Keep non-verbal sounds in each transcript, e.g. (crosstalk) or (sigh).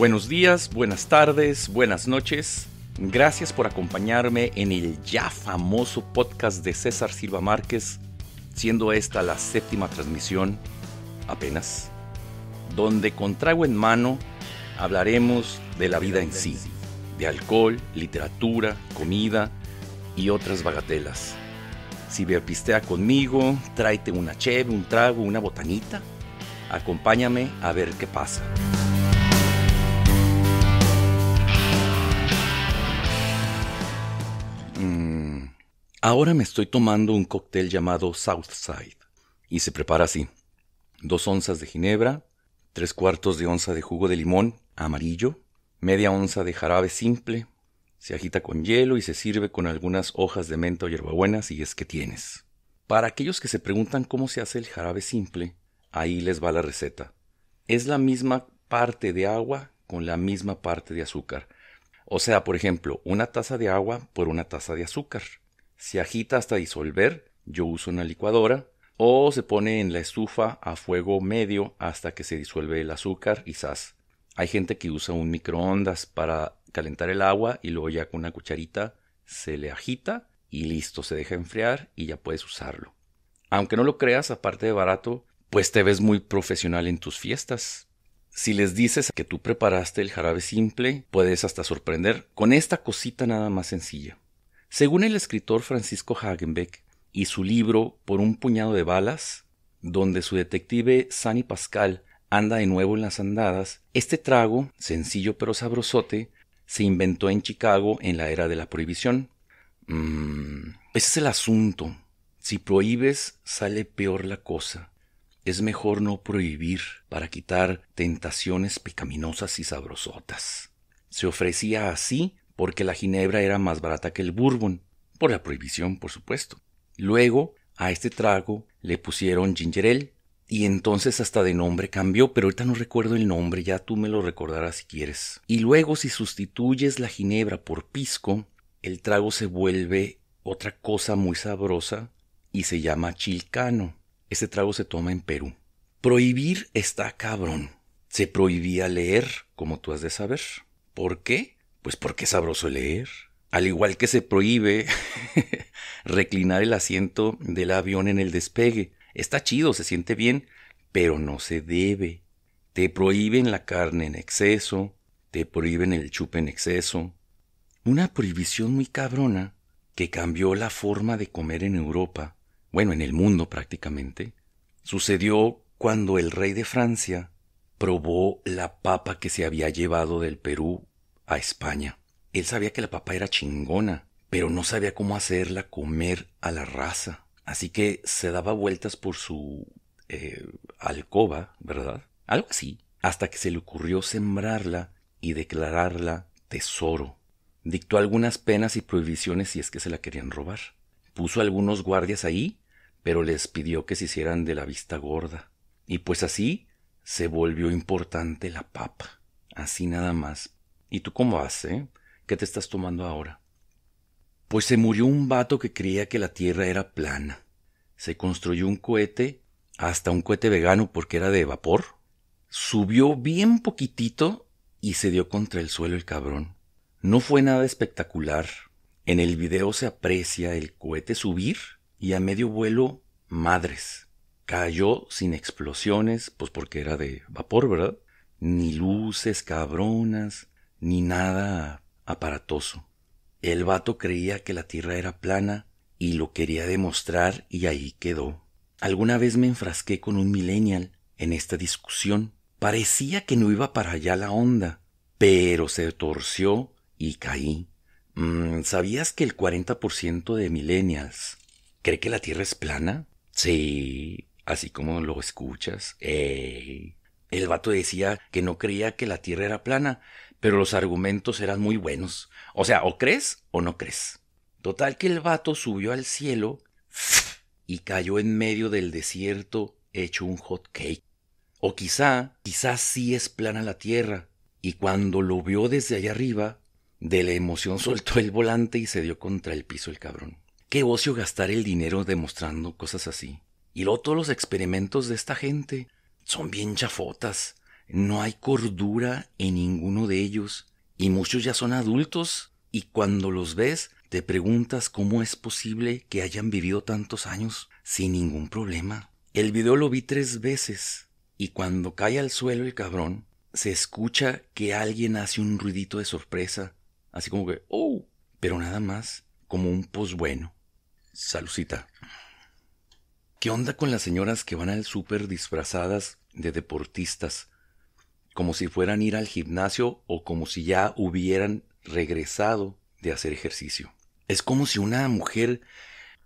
Buenos días, buenas tardes, buenas noches. Gracias por acompañarme en el ya famoso podcast de César Silva Márquez, siendo esta la séptima transmisión apenas, donde con trago en mano hablaremos de la vida en sí, de alcohol, literatura, comida y otras bagatelas. Si berpistea conmigo, tráete una cheve, un trago, una botanita. Acompáñame a ver qué pasa. Ahora me estoy tomando un cóctel llamado Southside y se prepara así. Dos onzas de ginebra, tres cuartos de onza de jugo de limón amarillo, media onza de jarabe simple, se agita con hielo y se sirve con algunas hojas de menta o hierbabuena si es que tienes. Para aquellos que se preguntan cómo se hace el jarabe simple, ahí les va la receta. Es la misma parte de agua con la misma parte de azúcar. O sea, por ejemplo, una taza de agua por una taza de azúcar se agita hasta disolver, yo uso una licuadora, o se pone en la estufa a fuego medio hasta que se disuelve el azúcar y sas. Hay gente que usa un microondas para calentar el agua y luego ya con una cucharita se le agita y listo, se deja enfriar y ya puedes usarlo. Aunque no lo creas, aparte de barato, pues te ves muy profesional en tus fiestas. Si les dices que tú preparaste el jarabe simple, puedes hasta sorprender con esta cosita nada más sencilla. Según el escritor Francisco Hagenbeck y su libro Por un puñado de balas, donde su detective Sani Pascal anda de nuevo en las andadas, este trago, sencillo pero sabrosote, se inventó en Chicago en la era de la prohibición. Mm, ese es el asunto. Si prohíbes, sale peor la cosa. Es mejor no prohibir para quitar tentaciones pecaminosas y sabrosotas. Se ofrecía así porque la ginebra era más barata que el bourbon, por la prohibición, por supuesto. Luego, a este trago le pusieron gingerel y entonces hasta de nombre cambió, pero ahorita no recuerdo el nombre, ya tú me lo recordarás si quieres. Y luego si sustituyes la ginebra por pisco, el trago se vuelve otra cosa muy sabrosa y se llama chilcano. Este trago se toma en Perú. Prohibir está cabrón. Se prohibía leer, como tú has de saber. ¿Por qué? Pues porque es sabroso leer. Al igual que se prohíbe (laughs) reclinar el asiento del avión en el despegue. Está chido, se siente bien, pero no se debe. Te prohíben la carne en exceso, te prohíben el chupe en exceso. Una prohibición muy cabrona que cambió la forma de comer en Europa, bueno, en el mundo prácticamente, sucedió cuando el rey de Francia probó la papa que se había llevado del Perú a España. Él sabía que la papa era chingona, pero no sabía cómo hacerla comer a la raza. Así que se daba vueltas por su eh, alcoba, ¿verdad? Algo así, hasta que se le ocurrió sembrarla y declararla tesoro. Dictó algunas penas y prohibiciones si es que se la querían robar. Puso algunos guardias ahí, pero les pidió que se hicieran de la vista gorda. Y pues así se volvió importante la papa. Así nada más. ¿Y tú cómo vas, eh? ¿Qué te estás tomando ahora? Pues se murió un vato que creía que la Tierra era plana. Se construyó un cohete, hasta un cohete vegano porque era de vapor. Subió bien poquitito y se dio contra el suelo el cabrón. No fue nada espectacular. En el video se aprecia el cohete subir y a medio vuelo, madres. Cayó sin explosiones, pues porque era de vapor, ¿verdad? Ni luces cabronas, ni nada aparatoso. El vato creía que la tierra era plana y lo quería demostrar y ahí quedó. Alguna vez me enfrasqué con un millennial en esta discusión. Parecía que no iba para allá la onda, pero se torció y caí. Mm, ¿Sabías que el por ciento de millennials cree que la Tierra es plana? Sí, así como lo escuchas. El vato decía que no creía que la Tierra era plana, pero los argumentos eran muy buenos. O sea, o crees o no crees. Total que el vato subió al cielo y cayó en medio del desierto hecho un hot cake. O quizá, quizá sí es plana la Tierra. Y cuando lo vio desde allá arriba, de la emoción soltó el volante y se dio contra el piso el cabrón. Qué ocio gastar el dinero demostrando cosas así. Y luego todos los experimentos de esta gente son bien chafotas. No hay cordura en ninguno de ellos. Y muchos ya son adultos. Y cuando los ves, te preguntas cómo es posible que hayan vivido tantos años sin ningún problema. El video lo vi tres veces. Y cuando cae al suelo el cabrón, se escucha que alguien hace un ruidito de sorpresa. Así como que, ¡oh! Pero nada más, como un posbueno. bueno. Salucita. ¿Qué onda con las señoras que van al súper disfrazadas de deportistas, como si fueran ir al gimnasio o como si ya hubieran regresado de hacer ejercicio. Es como si una mujer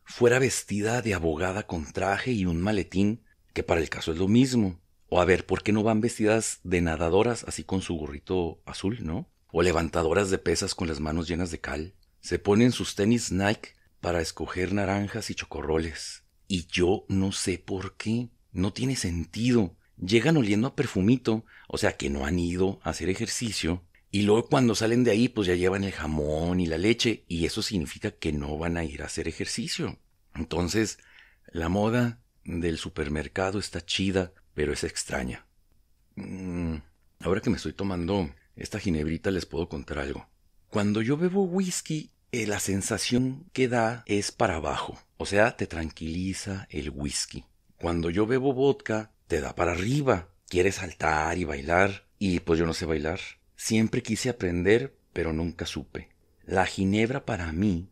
fuera vestida de abogada con traje y un maletín, que para el caso es lo mismo. O a ver, ¿por qué no van vestidas de nadadoras así con su gorrito azul, no? O levantadoras de pesas con las manos llenas de cal. Se ponen sus tenis Nike para escoger naranjas y chocorroles. Y yo no sé por qué. No tiene sentido llegan oliendo a perfumito, o sea que no han ido a hacer ejercicio, y luego cuando salen de ahí, pues ya llevan el jamón y la leche, y eso significa que no van a ir a hacer ejercicio. Entonces, la moda del supermercado está chida, pero es extraña. Mm, ahora que me estoy tomando esta ginebrita, les puedo contar algo. Cuando yo bebo whisky, eh, la sensación que da es para abajo, o sea, te tranquiliza el whisky. Cuando yo bebo vodka, da para arriba, quiere saltar y bailar, y pues yo no sé bailar. Siempre quise aprender, pero nunca supe. La ginebra para mí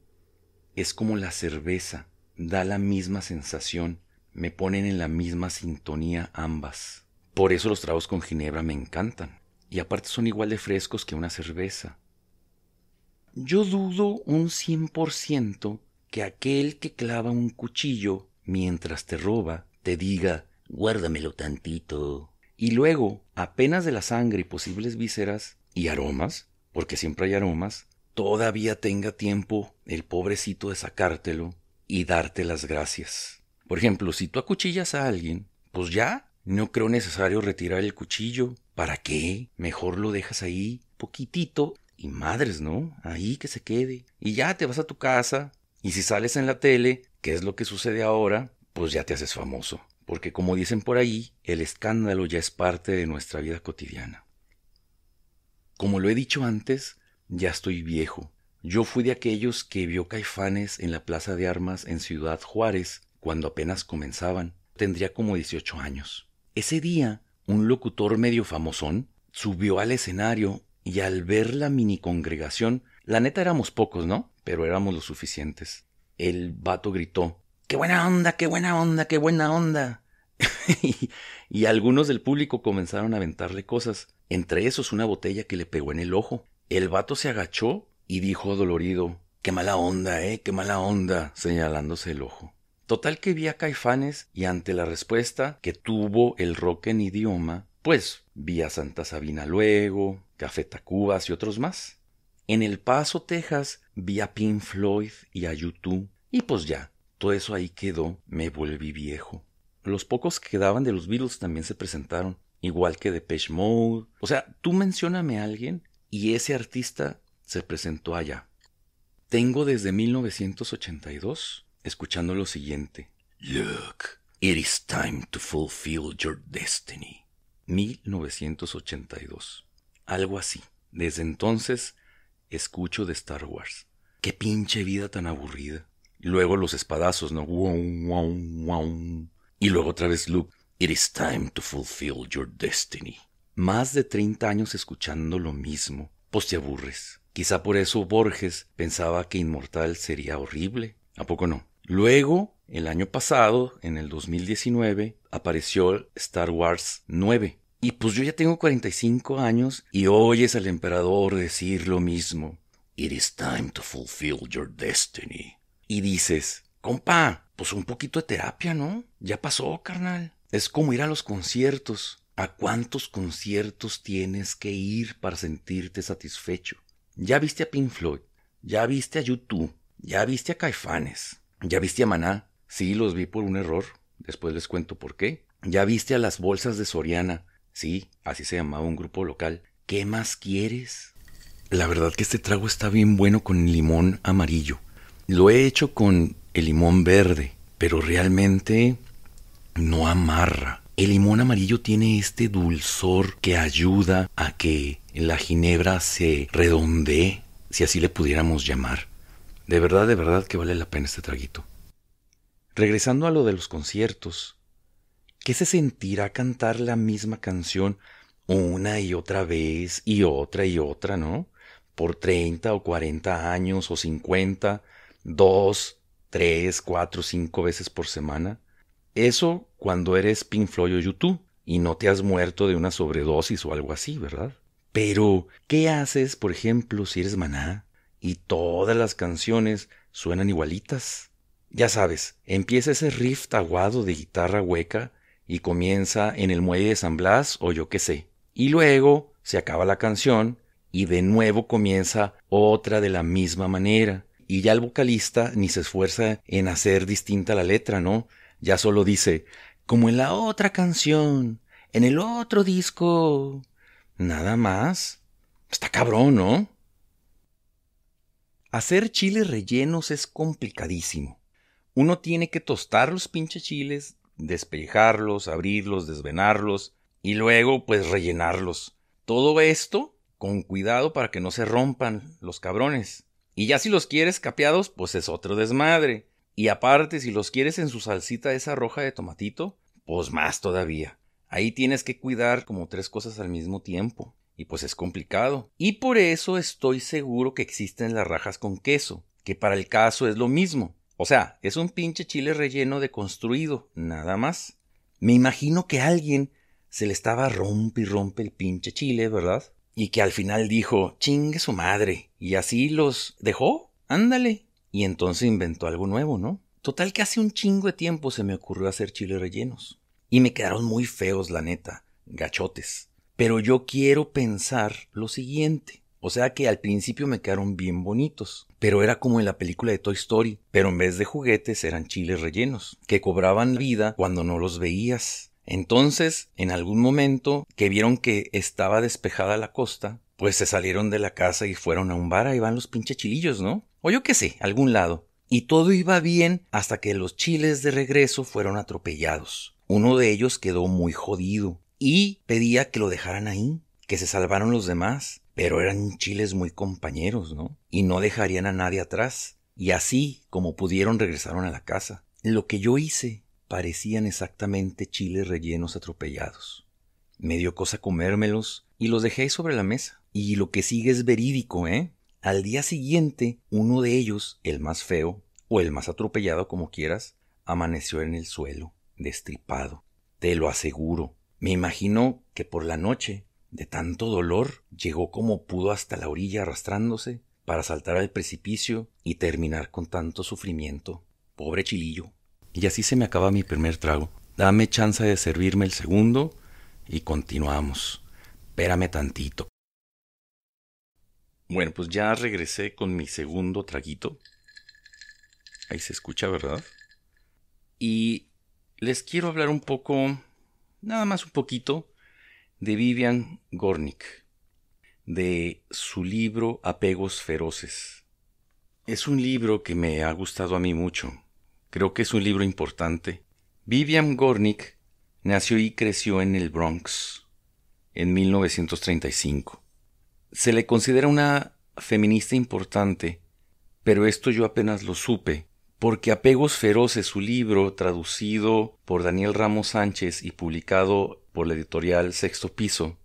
es como la cerveza, da la misma sensación, me ponen en la misma sintonía ambas. Por eso los tragos con ginebra me encantan, y aparte son igual de frescos que una cerveza. Yo dudo un cien por ciento que aquel que clava un cuchillo mientras te roba te diga guárdamelo tantito. Y luego, apenas de la sangre y posibles vísceras y aromas, porque siempre hay aromas, todavía tenga tiempo el pobrecito de sacártelo y darte las gracias. Por ejemplo, si tú acuchillas a alguien, pues ya no creo necesario retirar el cuchillo. ¿Para qué? Mejor lo dejas ahí, poquitito, y madres, ¿no? Ahí que se quede. Y ya te vas a tu casa, y si sales en la tele, ¿qué es lo que sucede ahora, pues ya te haces famoso porque como dicen por ahí, el escándalo ya es parte de nuestra vida cotidiana. Como lo he dicho antes, ya estoy viejo. Yo fui de aquellos que vio caifanes en la plaza de armas en Ciudad Juárez cuando apenas comenzaban. Tendría como 18 años. Ese día, un locutor medio famosón subió al escenario y al ver la mini congregación, la neta éramos pocos, ¿no? Pero éramos lo suficientes. El vato gritó, qué buena onda, qué buena onda, qué buena onda. (laughs) y, algunos del público comenzaron a aventarle cosas, entre esos una botella que le pegó en el ojo. El vato se agachó y dijo dolorido, qué mala onda, eh, qué mala onda, señalándose el ojo. Total que vi a Caifanes y ante la respuesta que tuvo el rock en idioma, pues vi a Santa Sabina luego, Café Tacubas y otros más. En El Paso, Texas, vi a Pink Floyd y a YouTube. Y pues ya, todo eso ahí quedó, me volví viejo. Los pocos que quedaban de los Beatles también se presentaron, igual que Depeche Mode. O sea, tú mencioname a alguien y ese artista se presentó allá. Tengo desde 1982 escuchando lo siguiente. Look, it is time to fulfill your destiny. 1982. Algo así. Desde entonces escucho de Star Wars. Qué pinche vida tan aburrida. Luego los espadazos, ¿no? Y luego otra vez Luke, It is time to fulfill your destiny. Más de 30 años escuchando lo mismo, pues te aburres. Quizá por eso Borges pensaba que inmortal sería horrible. ¿A poco no? Luego, el año pasado, en el 2019, apareció Star Wars 9. Y pues yo ya tengo 45 años y oyes al emperador decir lo mismo. It is time to fulfill your destiny y dices, compa, pues un poquito de terapia, ¿no? Ya pasó, carnal. Es como ir a los conciertos. ¿A cuántos conciertos tienes que ir para sentirte satisfecho? Ya viste a Pink Floyd, ya viste a YouTube, ya viste a Caifanes, ya viste a Maná. Sí, los vi por un error, después les cuento por qué. Ya viste a las bolsas de Soriana. Sí, así se llamaba un grupo local. ¿Qué más quieres? La verdad que este trago está bien bueno con limón amarillo. Lo he hecho con el limón verde, pero realmente no amarra. El limón amarillo tiene este dulzor que ayuda a que la ginebra se redondee, si así le pudiéramos llamar. De verdad, de verdad que vale la pena este traguito. Regresando a lo de los conciertos, ¿qué se sentirá cantar la misma canción una y otra vez y otra y otra, no? Por 30 o 40 años o 50 dos, tres, cuatro, cinco veces por semana. Eso cuando eres Pink Floyd o YouTube y no te has muerto de una sobredosis o algo así, ¿verdad? Pero, ¿qué haces, por ejemplo, si eres maná y todas las canciones suenan igualitas? Ya sabes, empieza ese riff aguado de guitarra hueca y comienza en el muelle de San Blas o yo qué sé. Y luego se acaba la canción y de nuevo comienza otra de la misma manera y ya el vocalista ni se esfuerza en hacer distinta la letra, ¿no? Ya solo dice, como en la otra canción, en el otro disco. Nada más. Está cabrón, ¿no? Hacer chiles rellenos es complicadísimo. Uno tiene que tostar los pinches chiles, despejarlos, abrirlos, desvenarlos y luego pues rellenarlos. Todo esto con cuidado para que no se rompan los cabrones. Y ya si los quieres capeados, pues es otro desmadre. Y aparte, si los quieres en su salsita esa roja de tomatito, pues más todavía. Ahí tienes que cuidar como tres cosas al mismo tiempo. Y pues es complicado. Y por eso estoy seguro que existen las rajas con queso, que para el caso es lo mismo. O sea, es un pinche chile relleno de construido, nada más. Me imagino que a alguien se le estaba rompe y rompe el pinche chile, ¿verdad? y que al final dijo, chingue su madre, y así los dejó, ándale. Y entonces inventó algo nuevo, ¿no? Total que hace un chingo de tiempo se me ocurrió hacer chiles rellenos. Y me quedaron muy feos, la neta, gachotes. Pero yo quiero pensar lo siguiente. O sea que al principio me quedaron bien bonitos, pero era como en la película de Toy Story, pero en vez de juguetes eran chiles rellenos, que cobraban vida cuando no los veías. Entonces, en algún momento que vieron que estaba despejada la costa, pues se salieron de la casa y fueron a un bar, ahí van los pinche chilillos, ¿no? O yo qué sé, algún lado. Y todo iba bien hasta que los chiles de regreso fueron atropellados. Uno de ellos quedó muy jodido y pedía que lo dejaran ahí, que se salvaron los demás, pero eran chiles muy compañeros, ¿no? Y no dejarían a nadie atrás. Y así, como pudieron, regresaron a la casa. Lo que yo hice parecían exactamente chiles rellenos atropellados. Me dio cosa comérmelos y los dejé sobre la mesa. Y lo que sigue es verídico, ¿eh? Al día siguiente, uno de ellos, el más feo, o el más atropellado como quieras, amaneció en el suelo, destripado. Te lo aseguro. Me imagino que por la noche, de tanto dolor, llegó como pudo hasta la orilla arrastrándose para saltar al precipicio y terminar con tanto sufrimiento. Pobre chilillo y así se me acaba mi primer trago. Dame chance de servirme el segundo y continuamos. Espérame tantito. Bueno, pues ya regresé con mi segundo traguito. Ahí se escucha, ¿verdad? Y les quiero hablar un poco, nada más un poquito, de Vivian Gornick, de su libro Apegos Feroces. Es un libro que me ha gustado a mí mucho. Creo que es un libro importante. Vivian Gornick nació y creció en el Bronx en 1935. Se le considera una feminista importante, pero esto yo apenas lo supe, porque Apegos Feroces, su libro traducido por Daniel Ramos Sánchez y publicado por la editorial Sexto Piso,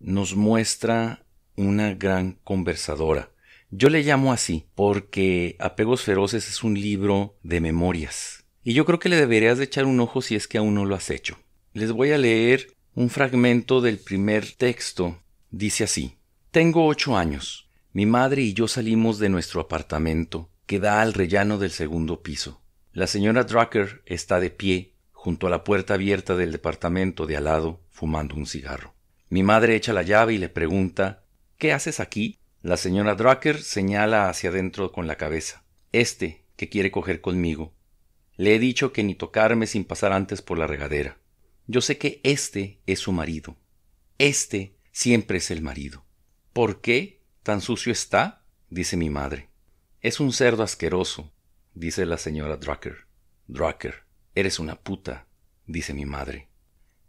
nos muestra una gran conversadora. Yo le llamo así porque Apegos Feroces es un libro de memorias. Y yo creo que le deberías de echar un ojo si es que aún no lo has hecho. Les voy a leer un fragmento del primer texto. Dice así. Tengo ocho años. Mi madre y yo salimos de nuestro apartamento, que da al rellano del segundo piso. La señora Drucker está de pie, junto a la puerta abierta del departamento de al lado, fumando un cigarro. Mi madre echa la llave y le pregunta ¿Qué haces aquí? La señora Drucker señala hacia adentro con la cabeza. Este, que quiere coger conmigo. Le he dicho que ni tocarme sin pasar antes por la regadera. Yo sé que este es su marido. Este siempre es el marido. ¿Por qué tan sucio está? dice mi madre. Es un cerdo asqueroso, dice la señora Drucker. Drucker, eres una puta, dice mi madre.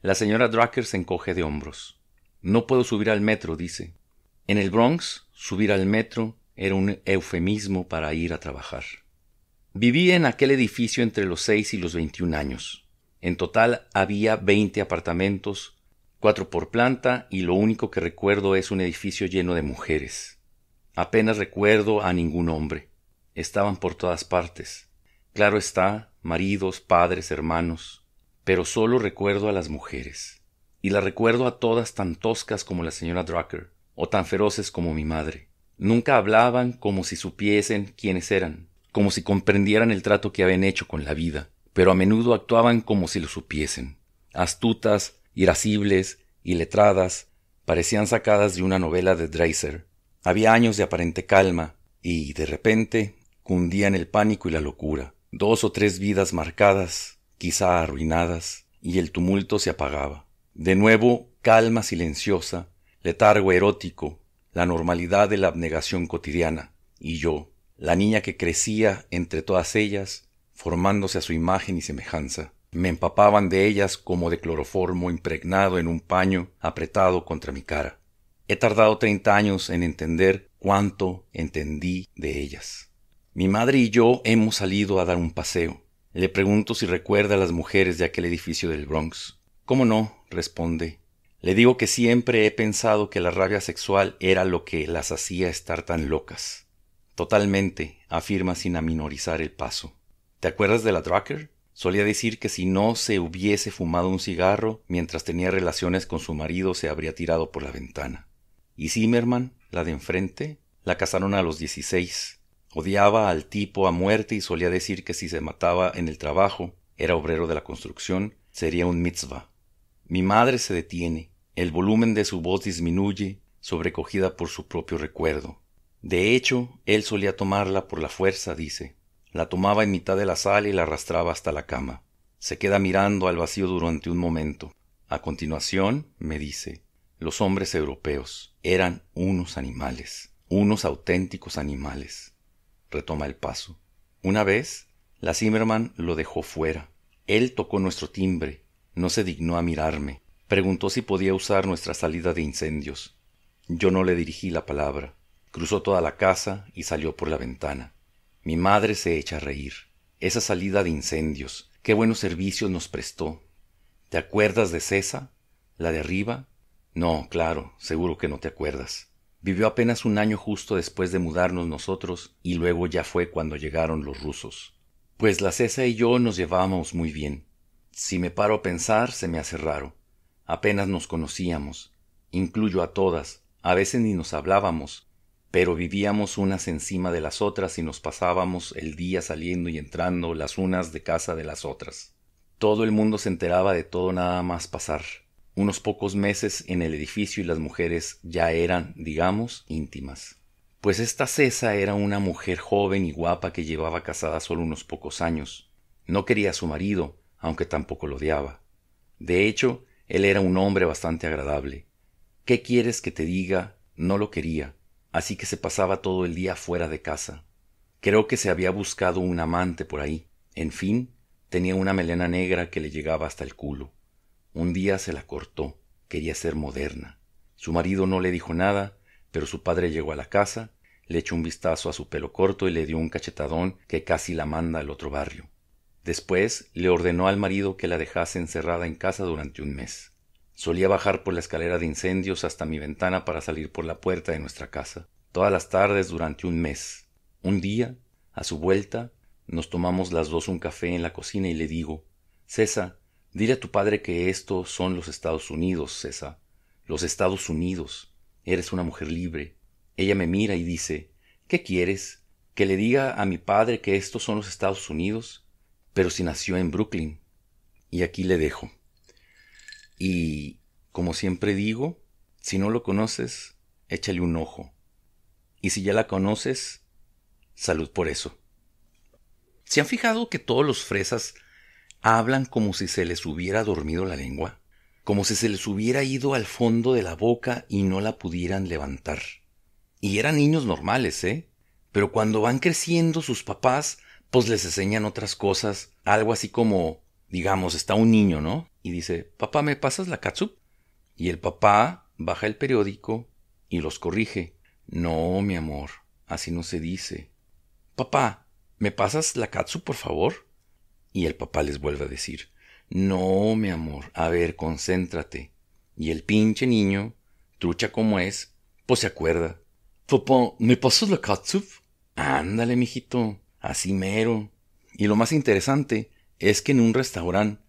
La señora Drucker se encoge de hombros. No puedo subir al metro, dice. En el Bronx, subir al metro era un eufemismo para ir a trabajar. Viví en aquel edificio entre los seis y los veintiún años. En total había 20 apartamentos, cuatro por planta y lo único que recuerdo es un edificio lleno de mujeres. Apenas recuerdo a ningún hombre. Estaban por todas partes. Claro está, maridos, padres, hermanos, pero solo recuerdo a las mujeres. Y la recuerdo a todas tan toscas como la señora Drucker, o tan feroces como mi madre. Nunca hablaban como si supiesen quiénes eran, como si comprendieran el trato que habían hecho con la vida, pero a menudo actuaban como si lo supiesen. Astutas, irascibles y letradas, parecían sacadas de una novela de Dreiser. Había años de aparente calma, y de repente cundían el pánico y la locura. Dos o tres vidas marcadas, quizá arruinadas, y el tumulto se apagaba. De nuevo, calma silenciosa, letargo erótico, la normalidad de la abnegación cotidiana, y yo, la niña que crecía entre todas ellas, formándose a su imagen y semejanza, me empapaban de ellas como de cloroformo impregnado en un paño apretado contra mi cara. He tardado treinta años en entender cuánto entendí de ellas. Mi madre y yo hemos salido a dar un paseo. Le pregunto si recuerda a las mujeres de aquel edificio del Bronx. ¿Cómo no? responde. Le digo que siempre he pensado que la rabia sexual era lo que las hacía estar tan locas. Totalmente, afirma sin aminorizar el paso. ¿Te acuerdas de la Drucker? Solía decir que si no se hubiese fumado un cigarro mientras tenía relaciones con su marido se habría tirado por la ventana. Y Zimmerman, la de enfrente, la casaron a los 16. Odiaba al tipo a muerte y solía decir que si se mataba en el trabajo, era obrero de la construcción, sería un mitzvah. Mi madre se detiene. El volumen de su voz disminuye, sobrecogida por su propio recuerdo. De hecho, él solía tomarla por la fuerza, dice. La tomaba en mitad de la sala y la arrastraba hasta la cama. Se queda mirando al vacío durante un momento. A continuación, me dice, los hombres europeos eran unos animales, unos auténticos animales. Retoma el paso. Una vez, la Zimmerman lo dejó fuera. Él tocó nuestro timbre, no se dignó a mirarme. Preguntó si podía usar nuestra salida de incendios. Yo no le dirigí la palabra. Cruzó toda la casa y salió por la ventana. Mi madre se echa a reír. Esa salida de incendios. Qué buenos servicios nos prestó. ¿Te acuerdas de Cesa? ¿La de arriba? No, claro, seguro que no te acuerdas. Vivió apenas un año justo después de mudarnos nosotros y luego ya fue cuando llegaron los rusos. Pues la Cesa y yo nos llevábamos muy bien. Si me paro a pensar, se me hace raro apenas nos conocíamos, incluyo a todas, a veces ni nos hablábamos, pero vivíamos unas encima de las otras y nos pasábamos el día saliendo y entrando las unas de casa de las otras. Todo el mundo se enteraba de todo nada más pasar. Unos pocos meses en el edificio y las mujeres ya eran, digamos, íntimas. Pues esta Cesa era una mujer joven y guapa que llevaba casada solo unos pocos años. No quería a su marido, aunque tampoco lo odiaba. De hecho, él era un hombre bastante agradable. ¿Qué quieres que te diga? No lo quería, así que se pasaba todo el día fuera de casa. Creo que se había buscado un amante por ahí. En fin, tenía una melena negra que le llegaba hasta el culo. Un día se la cortó. Quería ser moderna. Su marido no le dijo nada, pero su padre llegó a la casa, le echó un vistazo a su pelo corto y le dio un cachetadón que casi la manda al otro barrio. Después le ordenó al marido que la dejase encerrada en casa durante un mes. Solía bajar por la escalera de incendios hasta mi ventana para salir por la puerta de nuestra casa, todas las tardes durante un mes. Un día, a su vuelta, nos tomamos las dos un café en la cocina y le digo Cesa, dile a tu padre que estos son los Estados Unidos, Cesa. Los Estados Unidos. Eres una mujer libre. Ella me mira y dice ¿Qué quieres? ¿Que le diga a mi padre que estos son los Estados Unidos? pero si nació en Brooklyn. Y aquí le dejo. Y como siempre digo, si no lo conoces, échale un ojo. Y si ya la conoces, salud por eso. ¿Se han fijado que todos los fresas hablan como si se les hubiera dormido la lengua? Como si se les hubiera ido al fondo de la boca y no la pudieran levantar. Y eran niños normales, ¿eh? Pero cuando van creciendo sus papás pues les enseñan otras cosas, algo así como, digamos, está un niño, ¿no? Y dice, papá, ¿me pasas la katsup? Y el papá baja el periódico y los corrige. No, mi amor, así no se dice. Papá, ¿me pasas la katsup, por favor? Y el papá les vuelve a decir, no, mi amor, a ver, concéntrate. Y el pinche niño, trucha como es, pues se acuerda. Papá, ¿me pasas la katsup? Ándale, mijito. Así mero. Y lo más interesante es que en un restaurante,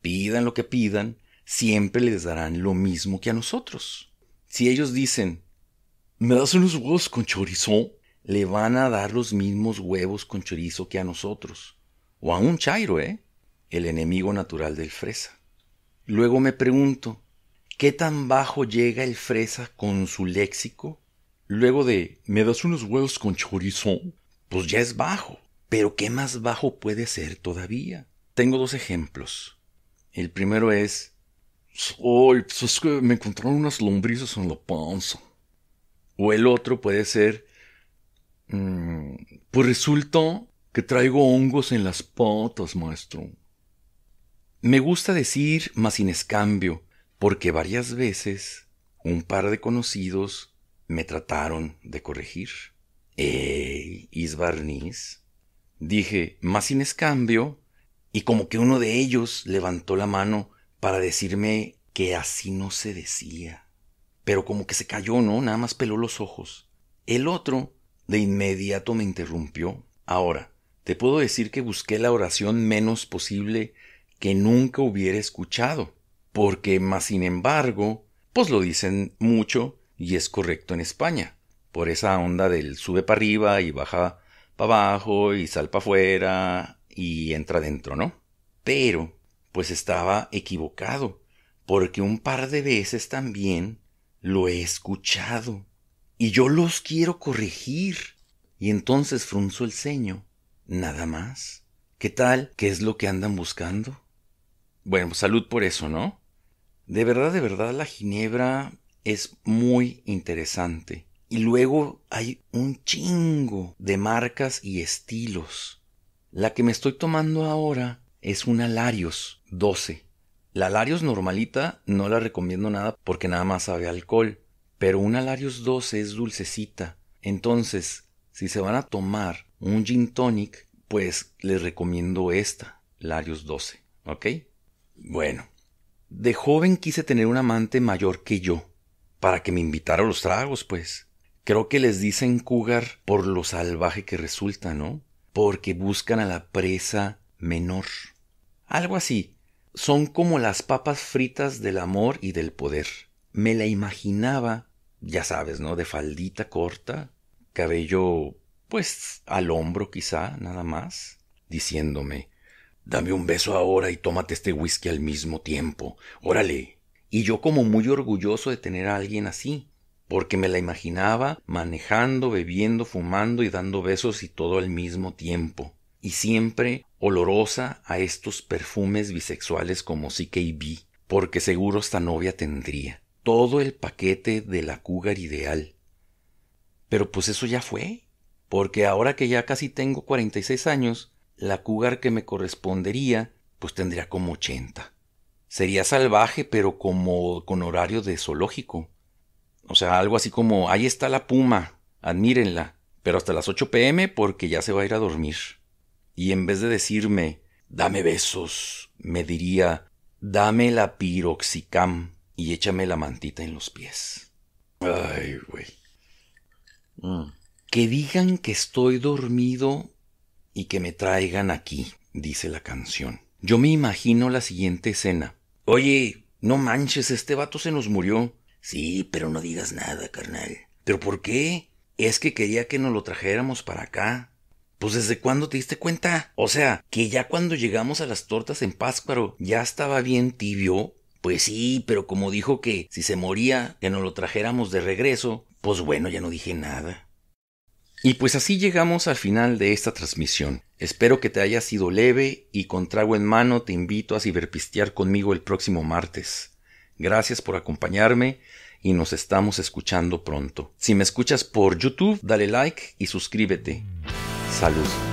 pidan lo que pidan, siempre les darán lo mismo que a nosotros. Si ellos dicen, ¿me das unos huevos con chorizo? Le van a dar los mismos huevos con chorizo que a nosotros. O a un chairo, ¿eh? El enemigo natural del fresa. Luego me pregunto, ¿qué tan bajo llega el fresa con su léxico? Luego de, ¿me das unos huevos con chorizo? pues ya es bajo. Pero ¿qué más bajo puede ser todavía? Tengo dos ejemplos. El primero es, oh, pues que me encontraron unas lombrices en la panza. O el otro puede ser, mm, pues resultó que traigo hongos en las patas, maestro. Me gusta decir más sin escambio, porque varias veces un par de conocidos me trataron de corregir eh, Isbarniz, dije, más sin escambio, y como que uno de ellos levantó la mano para decirme que así no se decía. Pero como que se cayó, ¿no? Nada más peló los ojos. El otro de inmediato me interrumpió. Ahora, te puedo decir que busqué la oración menos posible que nunca hubiera escuchado, porque más sin embargo, pues lo dicen mucho y es correcto en España por esa onda del sube para arriba y baja para abajo y sal para afuera y entra dentro, ¿no? Pero, pues estaba equivocado, porque un par de veces también lo he escuchado y yo los quiero corregir. Y entonces frunzo el ceño. Nada más. ¿Qué tal? ¿Qué es lo que andan buscando? Bueno, pues, salud por eso, ¿no? De verdad, de verdad, la ginebra es muy interesante. Y luego hay un chingo de marcas y estilos. La que me estoy tomando ahora es una Larios 12. La Larios normalita no la recomiendo nada porque nada más sabe alcohol, pero una Larios 12 es dulcecita. Entonces, si se van a tomar un gin tonic, pues les recomiendo esta, Larios 12, ¿ok? Bueno, de joven quise tener un amante mayor que yo, para que me invitara a los tragos, pues. Creo que les dicen cougar por lo salvaje que resulta, ¿no? Porque buscan a la presa menor. Algo así. Son como las papas fritas del amor y del poder. Me la imaginaba, ya sabes, ¿no? De faldita corta, cabello, pues, al hombro quizá, nada más, diciéndome, dame un beso ahora y tómate este whisky al mismo tiempo. Órale. Y yo como muy orgulloso de tener a alguien así porque me la imaginaba manejando, bebiendo, fumando y dando besos y todo al mismo tiempo, y siempre olorosa a estos perfumes bisexuales como CKB, porque seguro esta novia tendría todo el paquete de la cúgar ideal. Pero pues eso ya fue, porque ahora que ya casi tengo 46 años, la cúgar que me correspondería pues tendría como 80. Sería salvaje, pero como con horario de zoológico, o sea, algo así como, ahí está la puma, admírenla, pero hasta las 8 pm porque ya se va a ir a dormir. Y en vez de decirme, dame besos, me diría, dame la piroxicam y échame la mantita en los pies. Ay, güey. Mm. Que digan que estoy dormido y que me traigan aquí, dice la canción. Yo me imagino la siguiente escena. Oye, no manches, este vato se nos murió. Sí, pero no digas nada, carnal. ¿Pero por qué? Es que quería que nos lo trajéramos para acá. Pues desde cuándo te diste cuenta? O sea, que ya cuando llegamos a las tortas en Páscuaro ya estaba bien tibio. Pues sí, pero como dijo que si se moría, que nos lo trajéramos de regreso, pues bueno, ya no dije nada. Y pues así llegamos al final de esta transmisión. Espero que te haya sido leve y con trago en mano te invito a ciberpistear conmigo el próximo martes. Gracias por acompañarme y nos estamos escuchando pronto. Si me escuchas por YouTube, dale like y suscríbete. Saludos.